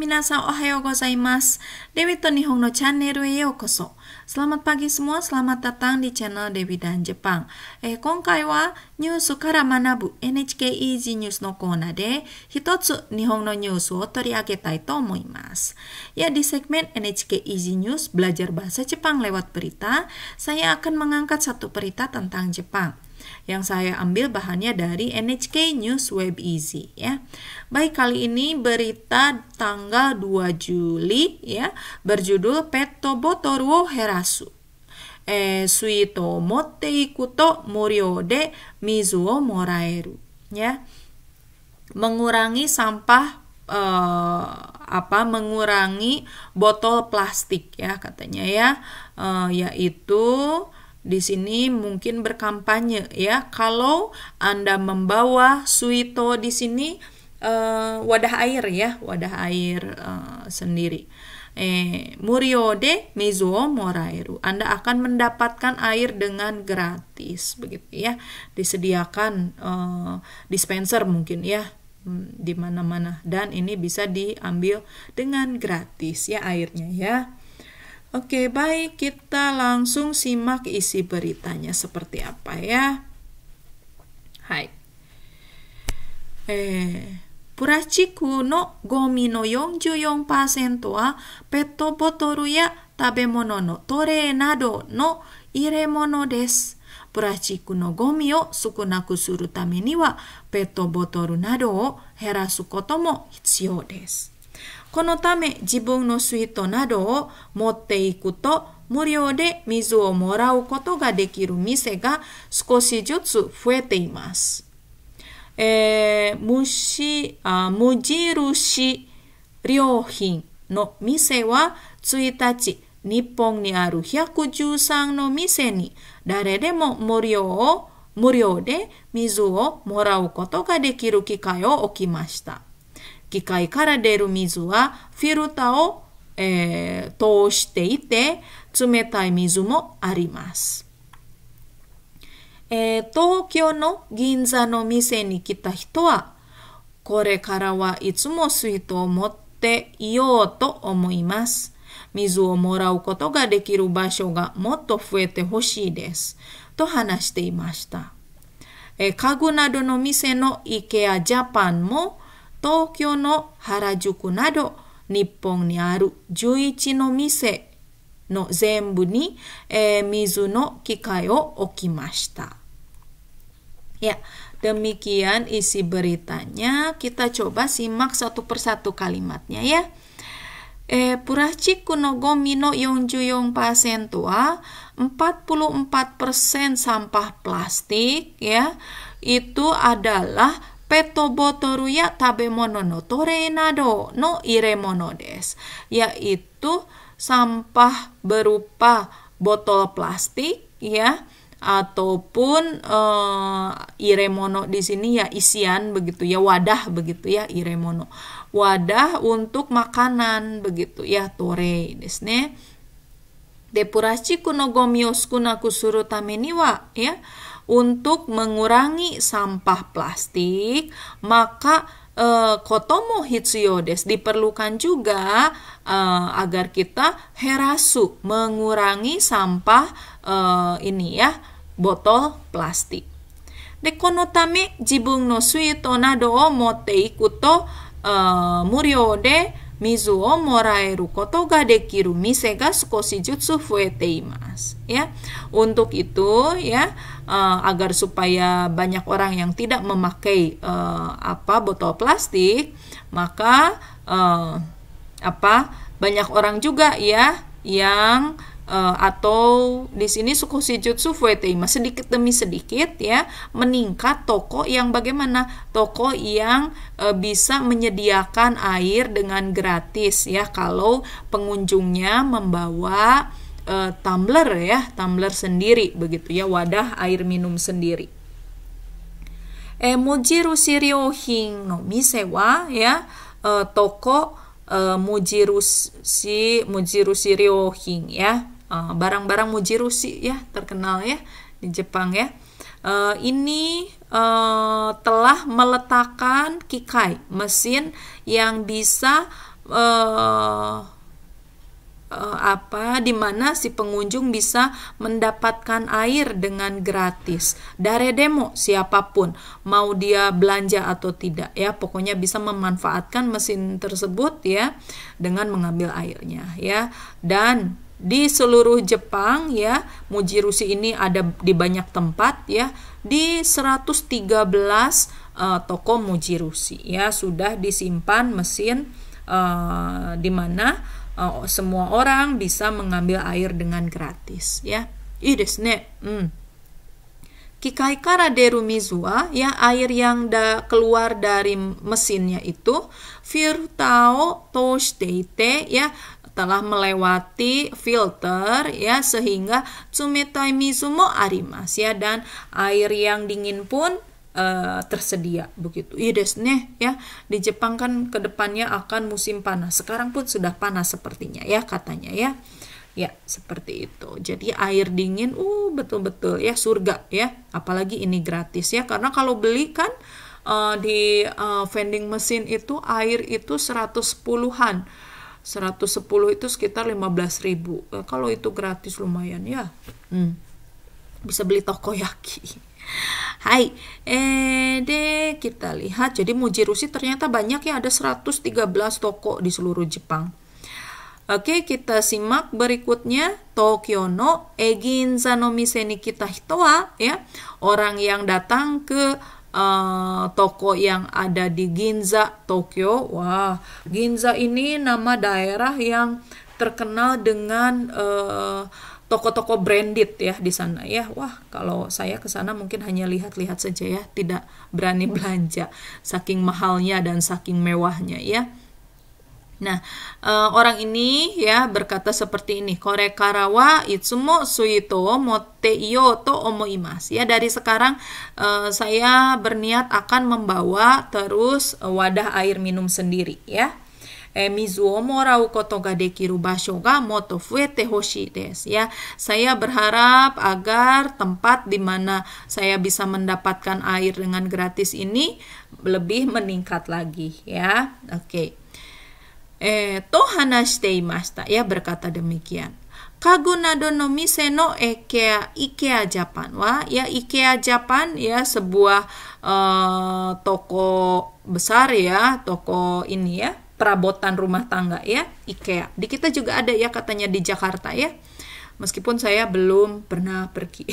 皆さんおはようございます。Dewi to Nihong no Channel e Selamat pagi semua, selamat datang di channel Dewi dan Jepang. Eh, wa news kara manabu NHK Easy News no hitotsu news Ya di segmen NHK Easy News Belajar Bahasa Jepang lewat berita, saya akan mengangkat satu berita tentang Jepang yang saya ambil bahannya dari NHK News Web Easy ya. Baik kali ini berita tanggal 2 Juli ya berjudul Petto Botoru wo Herasu. Eh, suito motte ikuto murio de mizu wo moraeru ya. Mengurangi sampah eh, apa mengurangi botol plastik ya katanya ya eh, yaitu di sini mungkin berkampanye ya. Kalau Anda membawa suito di sini uh, wadah air ya, wadah air uh, sendiri. Eh, murio de mizuo morairu. Anda akan mendapatkan air dengan gratis begitu ya. Disediakan uh, dispenser mungkin ya hmm, di mana-mana dan ini bisa diambil dengan gratis ya airnya ya. Oke, baik, kita langsung simak isi beritanya seperti apa ya. Hai. Eh, Purachiku no gomi no 44% wa petto botoru ya tabemono no tore nado no iremono desu. プラスチックのゴミを少なくするためには、ペットボトルなどを減らすことも必要です。このため自分のスイートなどを持っていくと無料で水をもらうことができる店が少しずつ増えています。えー、無しあ無印良品の店は1日、日本にある113の店に誰でも無料を無料で水をもらうことができる機会を置きました。機械から出る水はフィルターを、えー、通していて冷たい水もあります。えー、東京の銀座の店に来た人はこれからはいつも水筒を持っていようと思います。水をもらうことができる場所がもっと増えてほしいです。と話していました。え家具などの店の IKEA ジャパンも東京の原宿など日本にある11の店の全部に、えー、水の機械を置きました。Ya, e, demikian isi beritanya. Kita coba simak satu persatu kalimatnya ya. Eh, Purachiku no gomi no yong pasen tua 44% sampah plastik ya itu adalah ya no yaitu sampah berupa botol plastik ya ataupun uh, iremono di sini ya isian begitu ya wadah begitu ya iremono wadah untuk makanan begitu ya tore desu depurasi kuno gomi o suru ya untuk mengurangi sampah plastik, maka eh, kotomo hitsuyodes diperlukan juga eh, agar kita herasu mengurangi sampah eh, ini ya botol plastik. De konotame jibung no suito nado o motte iku eh, murio de mizu o moraeru koto ga dekiru mise ga sukoshi jutsu fuete imasu ya. Untuk itu ya uh, agar supaya banyak orang yang tidak memakai uh, apa botol plastik, maka uh, apa banyak orang juga ya yang uh, atau di sini suku sijutsu fueteima ya, sedikit demi sedikit ya meningkat toko yang bagaimana toko yang uh, bisa menyediakan air dengan gratis ya kalau pengunjungnya membawa uh, tumbler ya, tumbler sendiri begitu ya, wadah air minum sendiri. Mujiru Shiryohin no mise wa ya uh, toko uh, eh, Mujiru si Mujiru Shiryohin ya. barang-barang Emoji Mujiru ya terkenal ya di Jepang ya. Uh, ini uh, telah meletakkan kikai mesin yang bisa uh, uh, apa di mana si pengunjung bisa mendapatkan air dengan gratis dari demo siapapun mau dia belanja atau tidak ya pokoknya bisa memanfaatkan mesin tersebut ya dengan mengambil airnya ya dan di seluruh Jepang ya mujirusi ini ada di banyak tempat ya di 113 uh, eh, toko mujirusi ya sudah disimpan mesin uh, di mana uh, semua orang bisa mengambil air dengan gratis ya. Ih Hmm. Kikai kara deru mizua ya air yang da, keluar dari mesinnya itu virtao toshiteite ya telah melewati filter ya sehingga tsumetai mizu mo arimas ya dan air yang dingin pun Eh, tersedia begitu. Iya desne ya di Jepang kan kedepannya akan musim panas. Sekarang pun sudah panas sepertinya ya katanya ya. Ya seperti itu. Jadi air dingin, uh betul-betul ya surga ya. Apalagi ini gratis ya karena kalau beli kan uh, di uh, vending mesin itu air itu 110-an. 110 itu sekitar 15 ribu. Uh, kalau itu gratis lumayan ya. Hmm. Bisa beli toko yaki. Hai, eh deh kita lihat. Jadi Mujirushi ternyata banyak ya ada 113 toko di seluruh Jepang. Oke, kita simak berikutnya Tokyo no Eginza no Mise kita hitoa ya. Orang yang datang ke uh, toko yang ada di Ginza, Tokyo. Wah, Ginza ini nama daerah yang terkenal dengan uh, toko-toko branded ya di sana ya wah kalau saya ke sana mungkin hanya lihat-lihat saja ya tidak berani hmm. belanja saking mahalnya dan saking mewahnya ya Nah, uh, orang ini ya berkata seperti ini, Kore karawa itsumo suito mote iyo to omoimas. Ya, dari sekarang uh, saya berniat akan membawa terus wadah air minum sendiri ya. Eh, dekiru moto des ya saya berharap agar tempat di mana saya bisa mendapatkan air dengan gratis ini lebih meningkat lagi. Ya, oke. Eh, okay. Ya, berkata demikian. Kago nado no mise no Ikea, Ikea Japan wa ya Ikea Japan ya sebuah uh, toko besar ya, toko ini ya perabotan rumah tangga ya IKEA. Di kita juga ada ya katanya di Jakarta ya. Meskipun saya belum pernah pergi.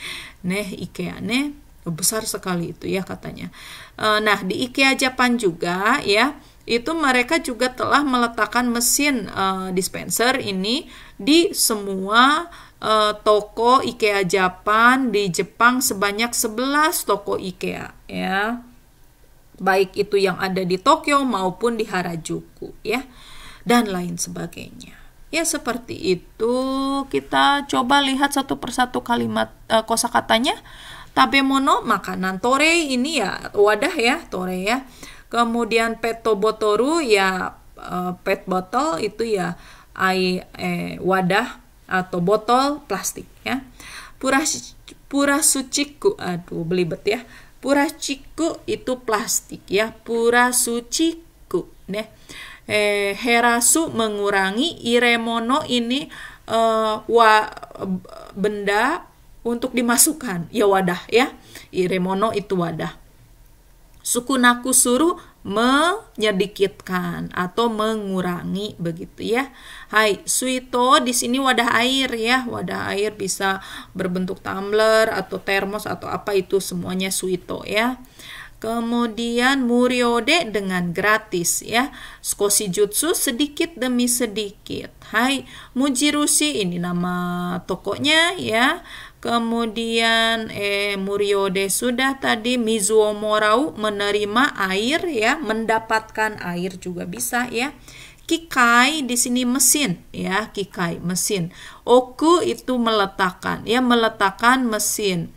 neh IKEA neh besar sekali itu ya katanya. Eh, nah di IKEA Japan juga ya itu mereka juga telah meletakkan mesin eh, dispenser ini di semua eh, toko IKEA Japan di Jepang sebanyak 11 toko IKEA ya baik itu yang ada di Tokyo maupun di Harajuku ya dan lain sebagainya. Ya seperti itu kita coba lihat satu persatu kalimat uh, kosakatanya. Tabemono makanan tore ini ya wadah ya tore ya. Kemudian petobotoru ya uh, pet botol itu ya ai eh, wadah atau botol plastik ya. Pura pura suciku aduh belibet ya pura ciku itu plastik ya pura suciku ne eh, herasu mengurangi iremono ini eh, wa benda untuk dimasukkan ya wadah ya iremono itu wadah suku naku suruh menyedikitkan atau mengurangi begitu ya. Hai, suito di sini wadah air ya. Wadah air bisa berbentuk tumbler atau termos atau apa itu semuanya suito ya. Kemudian muriode dengan gratis ya. Skoshi jutsu sedikit demi sedikit. Hai, Mujirushi ini nama tokonya ya. Kemudian eh de sudah tadi Mizuo Morau menerima air ya, mendapatkan air juga bisa ya. Kikai di sini mesin ya, kikai mesin. Oku itu meletakkan ya, meletakkan mesin.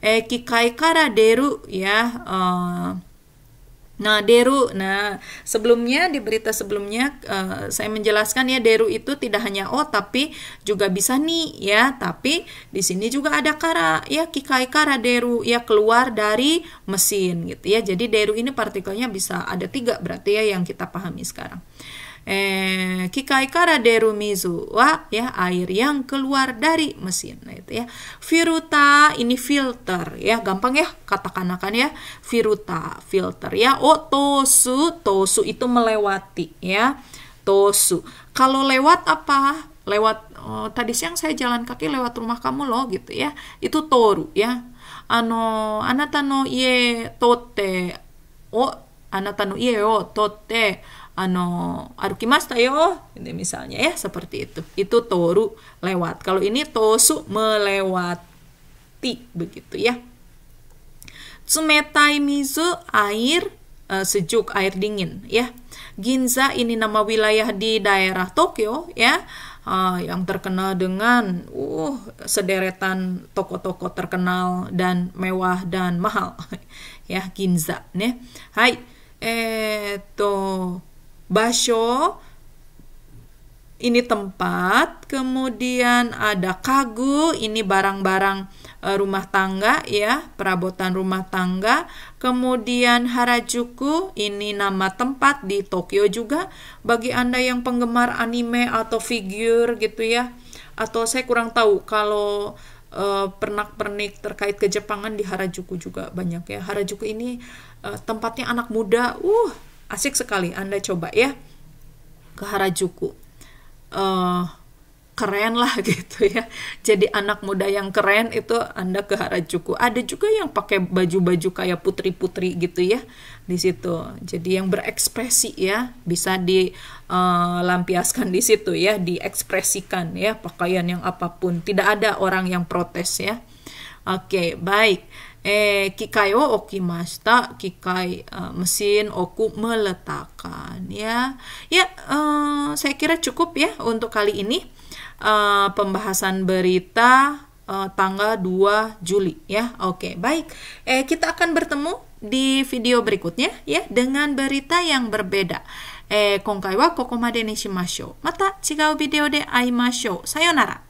Eh kikai kara deru ya, eh, Nah, Deru, nah sebelumnya di berita sebelumnya uh, saya menjelaskan ya Deru itu tidak hanya O oh, tapi juga bisa Ni ya, tapi di sini juga ada kara ya Kikai kara Deru ya keluar dari mesin gitu ya. Jadi Deru ini partikelnya bisa ada tiga berarti ya yang kita pahami sekarang eh, kikai kara deru wa ya air yang keluar dari mesin nah, itu ya viruta ini filter ya gampang ya katakanakan ya viruta filter ya Otosu, oh, tosu tosu itu melewati ya tosu kalau lewat apa lewat oh, tadi siang saya jalan kaki lewat rumah kamu loh gitu ya itu toru ya ano anata no ie tote o oh, anata no ie o tote ano arukimasta yo ini misalnya ya seperti itu itu toru lewat kalau ini tosu melewati begitu ya tsumetai mizu air uh, sejuk air dingin ya Ginza ini nama wilayah di daerah Tokyo ya uh, yang terkenal dengan uh sederetan toko-toko terkenal dan mewah dan mahal ya Ginza nih ya. hai eh to Basho ini tempat, kemudian ada kagu, ini barang-barang eh, rumah tangga ya, perabotan rumah tangga. Kemudian Harajuku, ini nama tempat di Tokyo juga. Bagi Anda yang penggemar anime atau figur gitu ya, atau saya kurang tahu kalau e, pernak-pernik terkait ke kejepangan di Harajuku juga banyak ya. Harajuku ini e, tempatnya anak muda. Uh, Asik sekali, Anda coba ya ke Harajuku. Uh, keren lah gitu ya. Jadi anak muda yang keren itu Anda ke Harajuku. Ada juga yang pakai baju-baju kayak putri-putri gitu ya di situ. Jadi yang berekspresi ya bisa dilampiaskan eh, di situ ya, diekspresikan ya pakaian yang apapun. Tidak ada orang yang protes ya. Oke, okay, baik eh kikai o okimashita kikai uh, mesin oku meletakkan ya ya uh, saya kira cukup ya untuk kali ini uh, pembahasan berita uh, tanggal 2 Juli ya oke okay, baik eh kita akan bertemu di video berikutnya ya dengan berita yang berbeda mata video eh kongkai wa sayonara.